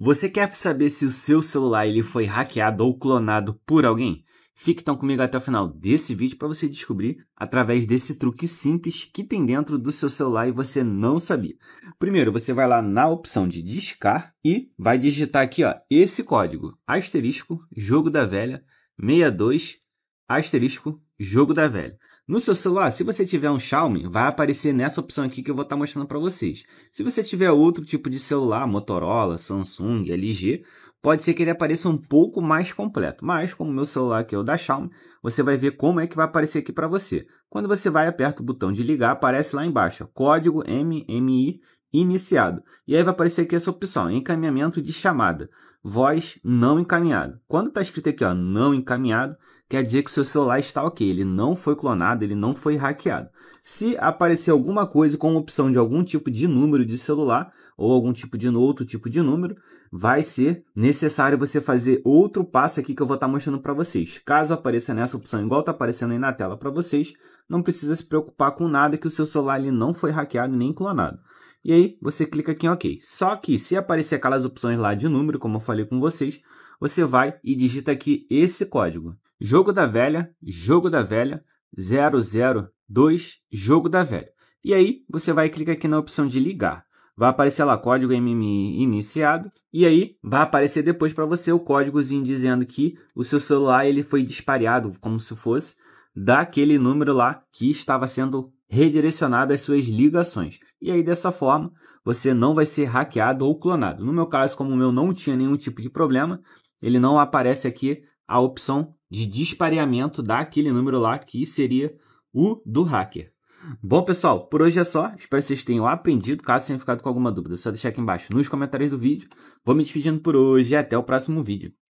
Você quer saber se o seu celular ele foi hackeado ou clonado por alguém? Fique então comigo até o final desse vídeo para você descobrir através desse truque simples que tem dentro do seu celular e você não sabia. Primeiro, você vai lá na opção de discar e vai digitar aqui ó, esse código, asterisco, jogo da velha, 62, asterisco, jogo da velha. No seu celular, se você tiver um Xiaomi, vai aparecer nessa opção aqui que eu vou estar tá mostrando para vocês. Se você tiver outro tipo de celular, Motorola, Samsung, LG, pode ser que ele apareça um pouco mais completo. Mas, como meu celular aqui é o da Xiaomi, você vai ver como é que vai aparecer aqui para você. Quando você vai aperta o botão de ligar, aparece lá embaixo, ó, código MMI iniciado. E aí vai aparecer aqui essa opção, encaminhamento de chamada, voz não encaminhado. Quando está escrito aqui, ó, não encaminhado, quer dizer que o seu celular está ok, ele não foi clonado, ele não foi hackeado. Se aparecer alguma coisa com opção de algum tipo de número de celular, ou algum tipo de outro tipo de número, vai ser necessário você fazer outro passo aqui que eu vou estar tá mostrando para vocês. Caso apareça nessa opção igual está aparecendo aí na tela para vocês, não precisa se preocupar com nada que o seu celular ele não foi hackeado nem clonado. E aí você clica aqui em OK. Só que se aparecer aquelas opções lá de número, como eu falei com vocês, você vai e digita aqui esse código. Jogo da velha, jogo da velha, 002, jogo da velha. E aí você vai clicar aqui na opção de ligar. Vai aparecer lá código MMI iniciado e aí vai aparecer depois para você o códigozinho dizendo que o seu celular ele foi dispareado como se fosse daquele número lá que estava sendo redirecionado às suas ligações. E aí, dessa forma, você não vai ser hackeado ou clonado. No meu caso, como o meu não tinha nenhum tipo de problema, ele não aparece aqui a opção de dispareamento daquele número lá, que seria o do hacker. Bom, pessoal, por hoje é só. Espero que vocês tenham aprendido. Caso tenham ficado com alguma dúvida, é só deixar aqui embaixo nos comentários do vídeo. Vou me despedindo por hoje e até o próximo vídeo.